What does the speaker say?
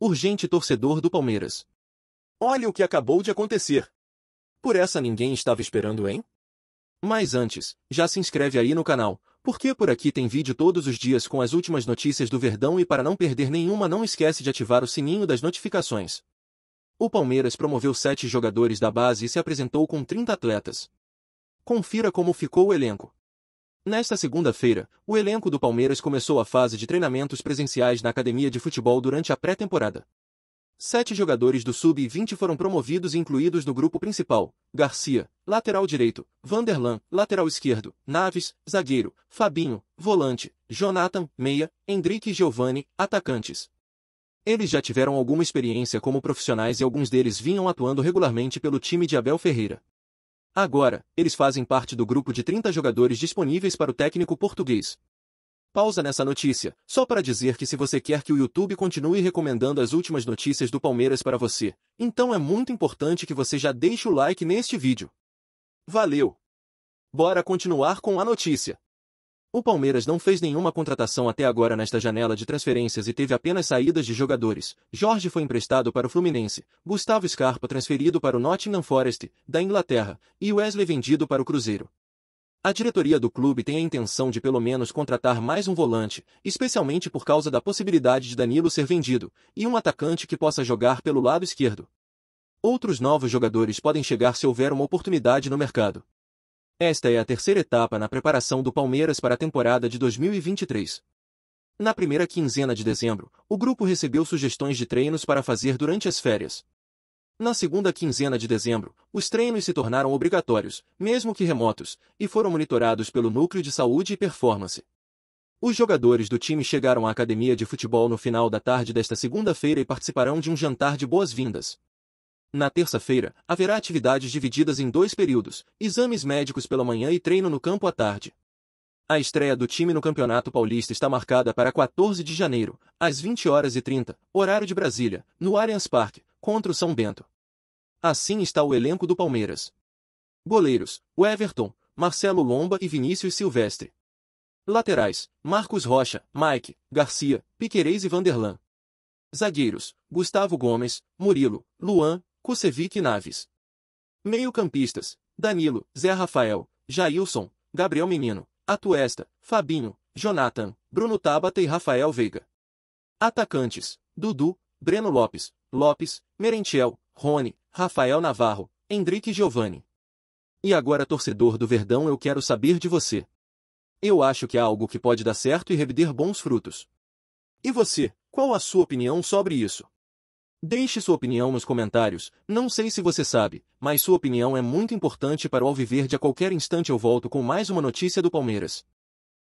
urgente torcedor do Palmeiras. Olha o que acabou de acontecer. Por essa ninguém estava esperando, hein? Mas antes, já se inscreve aí no canal, porque por aqui tem vídeo todos os dias com as últimas notícias do Verdão e para não perder nenhuma não esquece de ativar o sininho das notificações. O Palmeiras promoveu sete jogadores da base e se apresentou com 30 atletas. Confira como ficou o elenco. Nesta segunda-feira, o elenco do Palmeiras começou a fase de treinamentos presenciais na academia de futebol durante a pré-temporada. Sete jogadores do Sub-20 foram promovidos e incluídos no grupo principal: Garcia, lateral direito, Vanderlan, lateral esquerdo, Naves, zagueiro, Fabinho, volante, Jonathan, meia, Hendrik e Giovanni, atacantes. Eles já tiveram alguma experiência como profissionais e alguns deles vinham atuando regularmente pelo time de Abel Ferreira. Agora, eles fazem parte do grupo de 30 jogadores disponíveis para o técnico português. Pausa nessa notícia, só para dizer que se você quer que o YouTube continue recomendando as últimas notícias do Palmeiras para você, então é muito importante que você já deixe o like neste vídeo. Valeu! Bora continuar com a notícia. O Palmeiras não fez nenhuma contratação até agora nesta janela de transferências e teve apenas saídas de jogadores. Jorge foi emprestado para o Fluminense, Gustavo Scarpa transferido para o Nottingham Forest, da Inglaterra, e Wesley vendido para o Cruzeiro. A diretoria do clube tem a intenção de pelo menos contratar mais um volante, especialmente por causa da possibilidade de Danilo ser vendido, e um atacante que possa jogar pelo lado esquerdo. Outros novos jogadores podem chegar se houver uma oportunidade no mercado. Esta é a terceira etapa na preparação do Palmeiras para a temporada de 2023. Na primeira quinzena de dezembro, o grupo recebeu sugestões de treinos para fazer durante as férias. Na segunda quinzena de dezembro, os treinos se tornaram obrigatórios, mesmo que remotos, e foram monitorados pelo Núcleo de Saúde e Performance. Os jogadores do time chegaram à academia de futebol no final da tarde desta segunda-feira e participarão de um jantar de boas-vindas. Na terça-feira, haverá atividades divididas em dois períodos, exames médicos pela manhã e treino no campo à tarde. A estreia do time no Campeonato Paulista está marcada para 14 de janeiro, às 20 horas e 30, horário de Brasília, no Allianz Parque, contra o São Bento. Assim está o elenco do Palmeiras. Goleiros: o Everton, Marcelo Lomba e Vinícius Silvestre. Laterais: Marcos Rocha, Mike, Garcia, Piquerez e Vanderlan. Zagueiros: Gustavo Gomes, Murilo, Luan, Kusevic e Naves. Meio-campistas: Danilo, Zé Rafael, Jailson, Gabriel Menino, Atuesta, Fabinho, Jonathan, Bruno Tabata e Rafael Veiga. Atacantes: Dudu, Breno Lopes, Lopes, Merentiel, Rony, Rafael Navarro, Hendrik e Giovanni. E agora, torcedor do Verdão, eu quero saber de você. Eu acho que há algo que pode dar certo e revider bons frutos. E você, qual a sua opinião sobre isso? Deixe sua opinião nos comentários, não sei se você sabe, mas sua opinião é muito importante para o Alviverde a qualquer instante eu volto com mais uma notícia do Palmeiras.